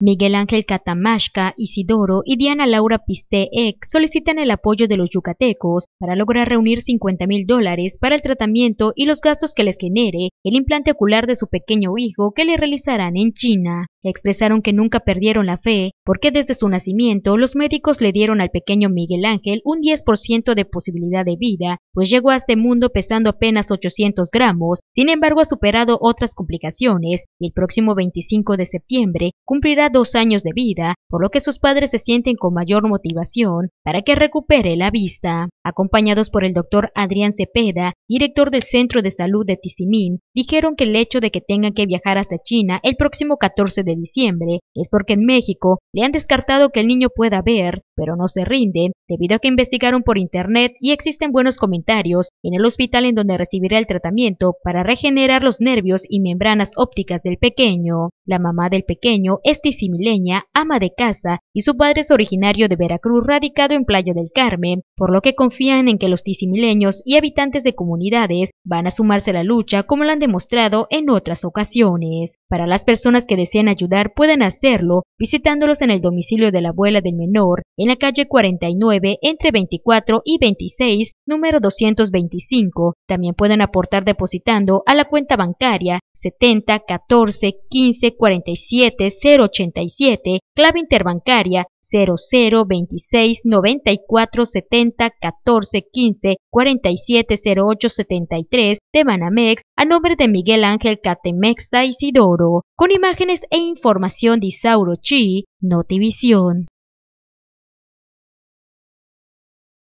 Miguel Ángel Katamashka, Isidoro y Diana Laura Pisté solicitan el apoyo de los yucatecos para lograr reunir 50 mil dólares para el tratamiento y los gastos que les genere el implante ocular de su pequeño hijo que le realizarán en China expresaron que nunca perdieron la fe porque desde su nacimiento los médicos le dieron al pequeño Miguel Ángel un 10% de posibilidad de vida, pues llegó a este mundo pesando apenas 800 gramos, sin embargo ha superado otras complicaciones y el próximo 25 de septiembre cumplirá dos años de vida, por lo que sus padres se sienten con mayor motivación para que recupere la vista. Acompañados por el doctor Adrián Cepeda, director del Centro de Salud de Tizimín, dijeron que el hecho de que tengan que viajar hasta China el próximo 14 de diciembre es porque en México le han descartado que el niño pueda ver, pero no se rinden debido a que investigaron por internet y existen buenos comentarios en el hospital en donde recibirá el tratamiento para regenerar los nervios y membranas ópticas del pequeño. La mamá del pequeño es tisimileña, ama de casa, y su padre es originario de Veracruz, radicado en Playa del Carmen, por lo que confían en que los tisimileños y habitantes de comunidades van a sumarse a la lucha como lo han demostrado en otras ocasiones. Para las personas que desean ayudar pueden hacerlo visitándolos en el domicilio de la abuela del menor, en la calle 49 entre 24 y 26, número 225. También pueden aportar depositando a la cuenta bancaria 70 14 15 47-087, clave interbancaria 0026 94 70 14 15 4708 73 de Banamex a nombre de Miguel Ángel Catemexta Isidoro, con imágenes e información de Isauro Chi, Notivisión.